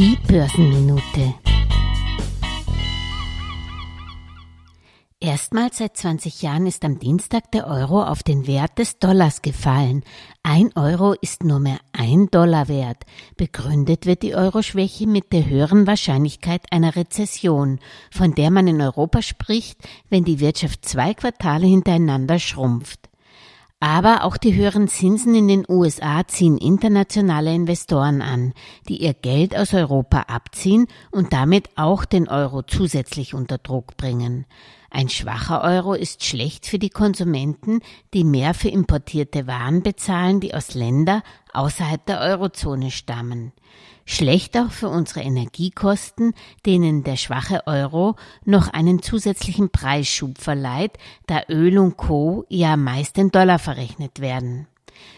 Die Börsenminute. Erstmals seit 20 Jahren ist am Dienstag der Euro auf den Wert des Dollars gefallen. Ein Euro ist nur mehr ein Dollar wert. Begründet wird die Euro-Schwäche mit der höheren Wahrscheinlichkeit einer Rezession, von der man in Europa spricht, wenn die Wirtschaft zwei Quartale hintereinander schrumpft. Aber auch die höheren Zinsen in den USA ziehen internationale Investoren an, die ihr Geld aus Europa abziehen und damit auch den Euro zusätzlich unter Druck bringen. Ein schwacher Euro ist schlecht für die Konsumenten, die mehr für importierte Waren bezahlen, die aus Ländern außerhalb der Eurozone stammen. Schlecht auch für unsere Energiekosten, denen der schwache Euro noch einen zusätzlichen Preisschub verleiht, da Öl und Co. ja meist in Dollar verrechnet werden.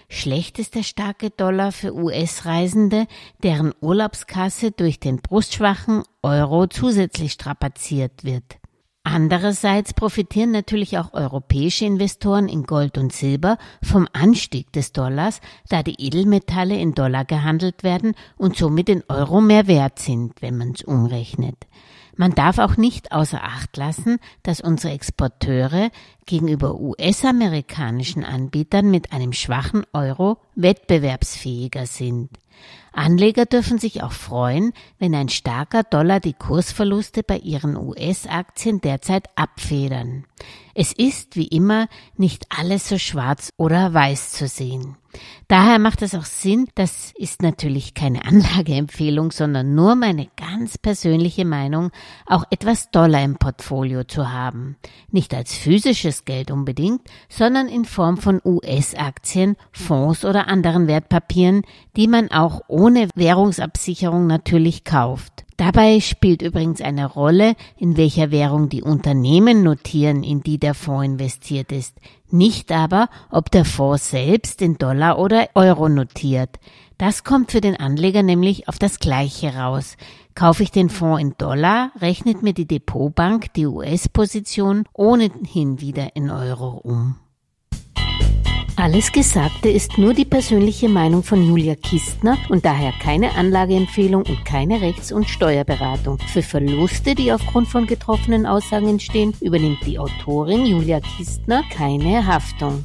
Schlecht ist der starke Dollar für US-Reisende, deren Urlaubskasse durch den brustschwachen Euro zusätzlich strapaziert wird. Andererseits profitieren natürlich auch europäische Investoren in Gold und Silber vom Anstieg des Dollars, da die Edelmetalle in Dollar gehandelt werden und somit in Euro mehr wert sind, wenn man es umrechnet. Man darf auch nicht außer Acht lassen, dass unsere Exporteure gegenüber US-amerikanischen Anbietern mit einem schwachen Euro wettbewerbsfähiger sind. Anleger dürfen sich auch freuen, wenn ein starker Dollar die Kursverluste bei ihren US-Aktien derzeit abfedern. Es ist, wie immer, nicht alles so schwarz oder weiß zu sehen. Daher macht es auch Sinn, das ist natürlich keine Anlageempfehlung, sondern nur meine ganz ganz persönliche Meinung, auch etwas Dollar im Portfolio zu haben. Nicht als physisches Geld unbedingt, sondern in Form von US-Aktien, Fonds oder anderen Wertpapieren, die man auch ohne Währungsabsicherung natürlich kauft. Dabei spielt übrigens eine Rolle, in welcher Währung die Unternehmen notieren, in die der Fonds investiert ist, nicht aber, ob der Fonds selbst in Dollar oder Euro notiert. Das kommt für den Anleger nämlich auf das Gleiche raus. Kaufe ich den Fonds in Dollar, rechnet mir die Depotbank die US-Position ohnehin wieder in Euro um. Alles Gesagte ist nur die persönliche Meinung von Julia Kistner und daher keine Anlageempfehlung und keine Rechts- und Steuerberatung. Für Verluste, die aufgrund von getroffenen Aussagen entstehen, übernimmt die Autorin Julia Kistner keine Haftung.